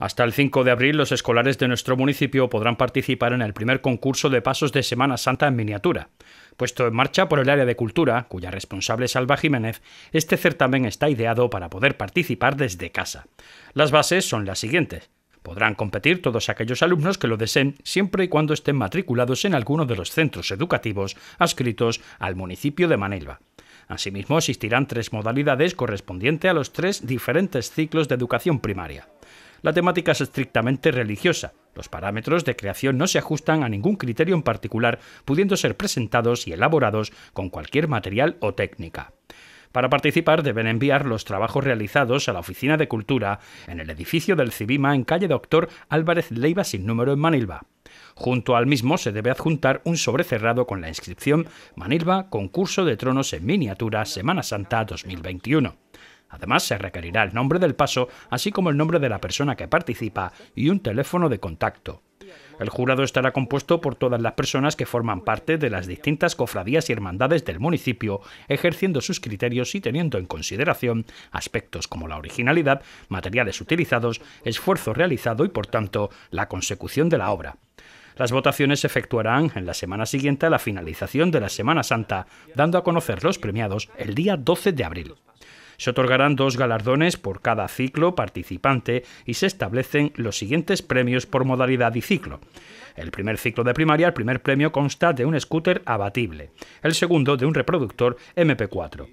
Hasta el 5 de abril los escolares de nuestro municipio podrán participar en el primer concurso de pasos de Semana Santa en miniatura. Puesto en marcha por el área de cultura, cuya responsable es Alba Jiménez, este certamen está ideado para poder participar desde casa. Las bases son las siguientes. Podrán competir todos aquellos alumnos que lo deseen siempre y cuando estén matriculados en alguno de los centros educativos adscritos al municipio de Manilva. Asimismo, existirán tres modalidades correspondientes a los tres diferentes ciclos de educación primaria. La temática es estrictamente religiosa. Los parámetros de creación no se ajustan a ningún criterio en particular, pudiendo ser presentados y elaborados con cualquier material o técnica. Para participar deben enviar los trabajos realizados a la Oficina de Cultura en el edificio del Cibima en calle Doctor Álvarez Leiva sin número en Manilva. Junto al mismo se debe adjuntar un sobrecerrado con la inscripción Manilva Concurso de Tronos en Miniatura Semana Santa 2021. Además, se requerirá el nombre del paso, así como el nombre de la persona que participa y un teléfono de contacto. El jurado estará compuesto por todas las personas que forman parte de las distintas cofradías y hermandades del municipio, ejerciendo sus criterios y teniendo en consideración aspectos como la originalidad, materiales utilizados, esfuerzo realizado y, por tanto, la consecución de la obra. Las votaciones se efectuarán en la semana siguiente a la finalización de la Semana Santa, dando a conocer los premiados el día 12 de abril. Se otorgarán dos galardones por cada ciclo participante y se establecen los siguientes premios por modalidad y ciclo. El primer ciclo de primaria, el primer premio consta de un scooter abatible, el segundo de un reproductor MP4.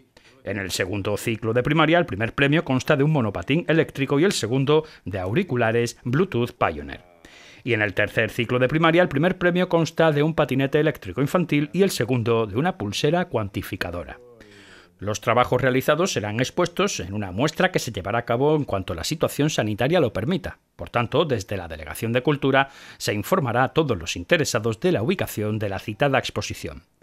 En el segundo ciclo de primaria, el primer premio consta de un monopatín eléctrico y el segundo de auriculares Bluetooth Pioneer. Y en el tercer ciclo de primaria, el primer premio consta de un patinete eléctrico infantil y el segundo de una pulsera cuantificadora. Los trabajos realizados serán expuestos en una muestra que se llevará a cabo en cuanto la situación sanitaria lo permita. Por tanto, desde la Delegación de Cultura se informará a todos los interesados de la ubicación de la citada exposición.